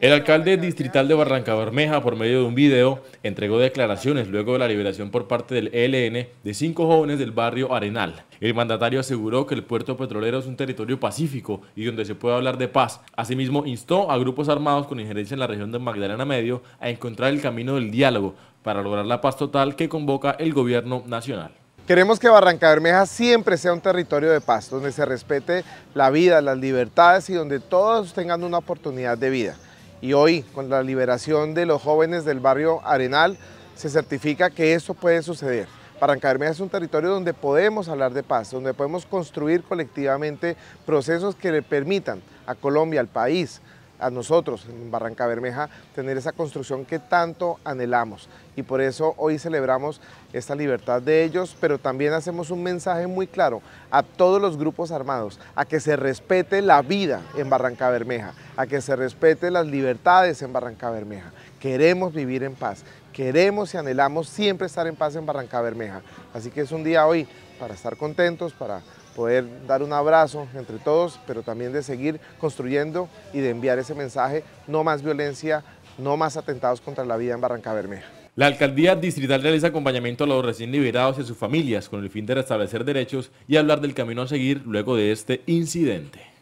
El alcalde distrital de Barranca Bermeja, por medio de un video, entregó declaraciones luego de la liberación por parte del ELN de cinco jóvenes del barrio Arenal. El mandatario aseguró que el puerto petrolero es un territorio pacífico y donde se puede hablar de paz. Asimismo, instó a grupos armados con injerencia en la región de Magdalena Medio a encontrar el camino del diálogo para lograr la paz total que convoca el gobierno nacional. Queremos que Barranca Bermeja siempre sea un territorio de paz, donde se respete la vida, las libertades y donde todos tengan una oportunidad de vida y hoy con la liberación de los jóvenes del barrio Arenal se certifica que eso puede suceder. Barrancabermeja es un territorio donde podemos hablar de paz, donde podemos construir colectivamente procesos que le permitan a Colombia, al país, a nosotros en Barranca Bermeja tener esa construcción que tanto anhelamos y por eso hoy celebramos esta libertad de ellos, pero también hacemos un mensaje muy claro a todos los grupos armados, a que se respete la vida en Barranca Bermeja, a que se respete las libertades en Barranca Bermeja. Queremos vivir en paz, queremos y anhelamos siempre estar en paz en Barranca Bermeja. Así que es un día hoy para estar contentos, para poder dar un abrazo entre todos, pero también de seguir construyendo y de enviar ese mensaje, no más violencia, no más atentados contra la vida en Barranca Bermeja. La alcaldía distrital realiza acompañamiento a los recién liberados y a sus familias con el fin de restablecer derechos y hablar del camino a seguir luego de este incidente.